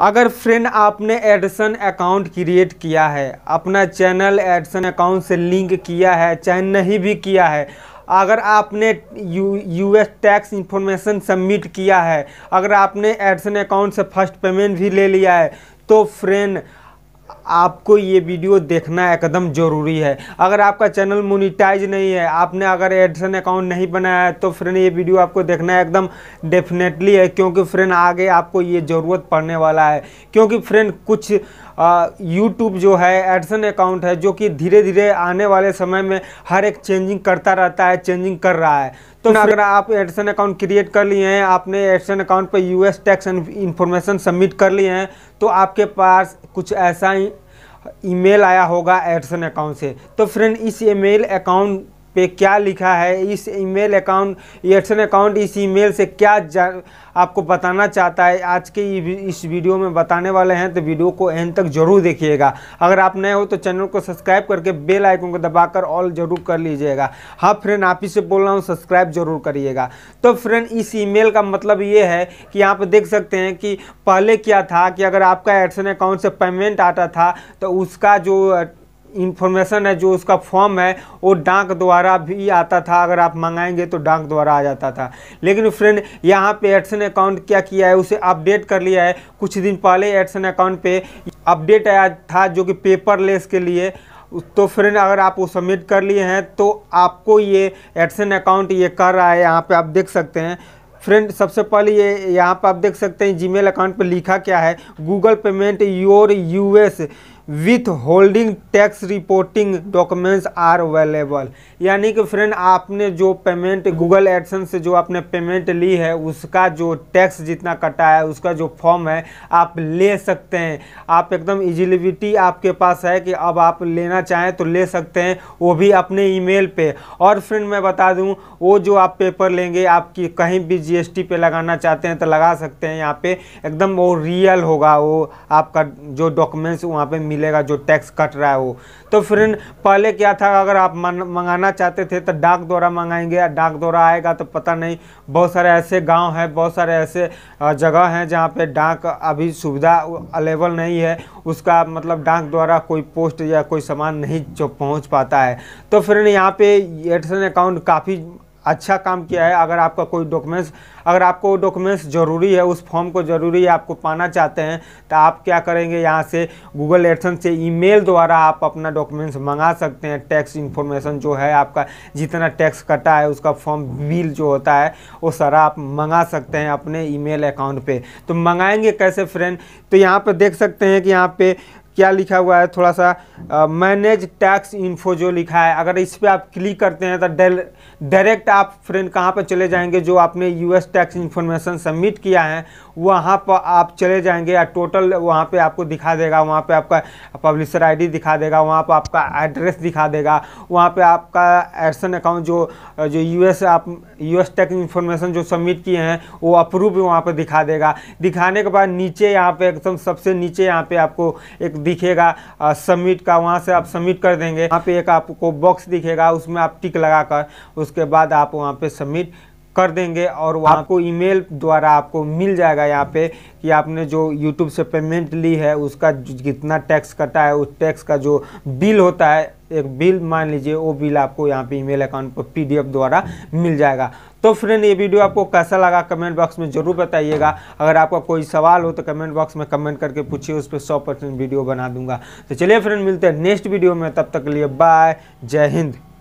अगर फ्रेंड आपने AdSense account create किया है अपना चैनल एडसन अकाउंट से लिंक किया है चाहे नहीं भी किया है अगर आपने U US S tax information submit किया है अगर आपने एडसन अकाउंट से फर्स्ट पेमेंट भी ले लिया है तो फ्रेंड आपको ये वीडियो देखना एकदम ज़रूरी है अगर आपका चैनल मोनिटाइज नहीं है आपने अगर एडसन अकाउंट नहीं बनाया है तो फ्रेंड ये वीडियो आपको देखना एकदम डेफिनेटली है क्योंकि फ्रेंड आगे आपको ये ज़रूरत पड़ने वाला है क्योंकि फ्रेंड कुछ यूट्यूब जो है एडसन अकाउंट है जो कि धीरे धीरे आने वाले समय में हर एक चेंजिंग करता रहता है चेंजिंग कर रहा है तो अगर आप एडसन अकाउंट क्रिएट कर लिए हैं आपने एडसन अकाउंट पर यूएस टैक्स इन्फॉर्मेशन सबमिट कर लिए हैं तो आपके पास कुछ ऐसा ही ईमेल आया होगा एडसन अकाउंट से तो फ्रेंड इस ईमेल अकाउंट पे क्या लिखा है इस ईमेल अकाउंट एडसन अकाउंट इस ईमेल से क्या आपको बताना चाहता है आज के इस वीडियो में बताने वाले हैं तो वीडियो को एंड तक जरूर देखिएगा अगर आप नए हो तो चैनल को सब्सक्राइब करके बेल आइकन को दबाकर ऑल जरूर कर लीजिएगा हाँ फ्रेंड आप ही से बोल रहा हूँ सब्सक्राइब जरूर करिएगा तो फ्रेंड इस ईमेल का मतलब ये है कि आप देख सकते हैं कि पहले क्या था कि अगर आपका एडसन अकाउंट से पेमेंट आता था तो उसका जो इन्फॉर्मेशन है जो उसका फॉर्म है वो डाक द्वारा भी आता था अगर आप मंगाएंगे तो डाक द्वारा आ जाता था लेकिन फ्रेंड यहाँ पे एडसन अकाउंट क्या किया है उसे अपडेट कर लिया है कुछ दिन पहले एडसन अकाउंट पे अपडेट आया था जो कि पेपरलेस के लिए तो फ्रेंड अगर आप वो सबमिट कर लिए हैं तो आपको ये एडसन अकाउंट ये कर रहा है यहाँ पर आप देख सकते हैं फ्रेंड सबसे पहले ये यहाँ पर आप देख सकते हैं जीमेल अकाउंट पर लिखा क्या है Google payment your US withholding tax reporting documents are available यानी कि फ्रेंड आपने जो पेमेंट गूगल एडसन से जो आपने पेमेंट ली है उसका जो टैक्स जितना कटा है उसका जो फॉर्म है आप ले सकते हैं आप एकदम इजिलिविटी आपके पास है कि अब आप लेना चाहें तो ले सकते हैं वो भी अपने ईमेल पे और फ्रेंड मैं बता दूँ वो जो आप पेपर लेंगे आपकी कहीं भी टी पे लगाना चाहते हैं तो लगा सकते हैं यहाँ पर एकदम वो रियल होगा वो आपका जो डॉक्यूमेंट्स वहाँ पर मिलेगा जो टैक्स कट रहा है वो तो फ्रेंड पहले क्या था अगर आप मंगाना चाहते थे तो डाक द्वारा मंगाएंगे या डाक द्वारा आएगा तो पता नहीं बहुत सारे ऐसे गांव हैं बहुत सारे ऐसे जगह हैं जहां पर डाक अभी सुविधा अवेलेबल नहीं है उसका मतलब डाक द्वारा कोई पोस्ट या कोई सामान नहीं जो पहुँच पाता है तो फ्रेंड यहाँ पे एडसन अकाउंट काफ़ी अच्छा काम किया है अगर आपका कोई डॉक्यूमेंट्स अगर आपको डॉक्यूमेंट्स ज़रूरी है उस फॉर्म को ज़रूरी है आपको पाना चाहते हैं तो आप क्या करेंगे यहाँ से गूगल एडसन से ईमेल द्वारा आप अपना डॉक्यूमेंट्स मंगा सकते हैं टैक्स इन्फॉर्मेशन जो है आपका जितना टैक्स कटा है उसका फॉर्म बिल जो होता है वो सारा आप मंगा सकते हैं अपने ई अकाउंट पर तो मंगाएंगे कैसे फ्रेंड तो यहाँ पर देख सकते हैं कि यहाँ पर क्या लिखा हुआ है थोड़ा सा मैनेज टैक्स इन्फो जो लिखा है अगर इस पर आप क्लिक करते हैं तो डायरेक्ट आप फ्रेंड कहाँ पर चले जाएंगे जो आपने यूएस टैक्स इन्फॉर्मेशन सबमिट किया है वहाँ पर आप चले जाएंगे या टोटल वहाँ पे आपको दिखा देगा वहाँ पे आपका पब्लिशर आईडी दिखा देगा वहाँ पर आपका एड्रेस दिखा देगा वहाँ पर आपका एडसन अकाउंट जो जो यू आप यू टैक्स इन्फॉर्मेशन जो सबमिट किए हैं वो अप्रूव वहाँ पर दिखा देगा दिखाने के बाद नीचे यहाँ पर एकदम सबसे नीचे यहाँ पर आपको एक दिखेगा सबमिट का वहाँ से आप सबमिट कर देंगे वहाँ पे एक आपको बॉक्स दिखेगा उसमें आप टिक लगा कर उसके बाद आप वहाँ पे सबमिट कर देंगे और वहाँ आपको ईमेल द्वारा आपको मिल जाएगा यहाँ पे कि आपने जो यूट्यूब से पेमेंट ली है उसका जितना टैक्स कटा है उस टैक्स का जो बिल होता है एक बिल मान लीजिए वो बिल आपको यहाँ पे ईमेल अकाउंट पर पीडीएफ द्वारा मिल जाएगा तो फ्रेंड ये वीडियो आपको कैसा लगा कमेंट बॉक्स में ज़रूर बताइएगा अगर आपका कोई सवाल हो तो कमेंट बॉक्स में कमेंट करके पूछिए उस पर सौ परसेंट वीडियो बना दूंगा तो चलिए फ्रेंड मिलते हैं नेक्स्ट वीडियो में तब तक के लिए बाय जय हिंद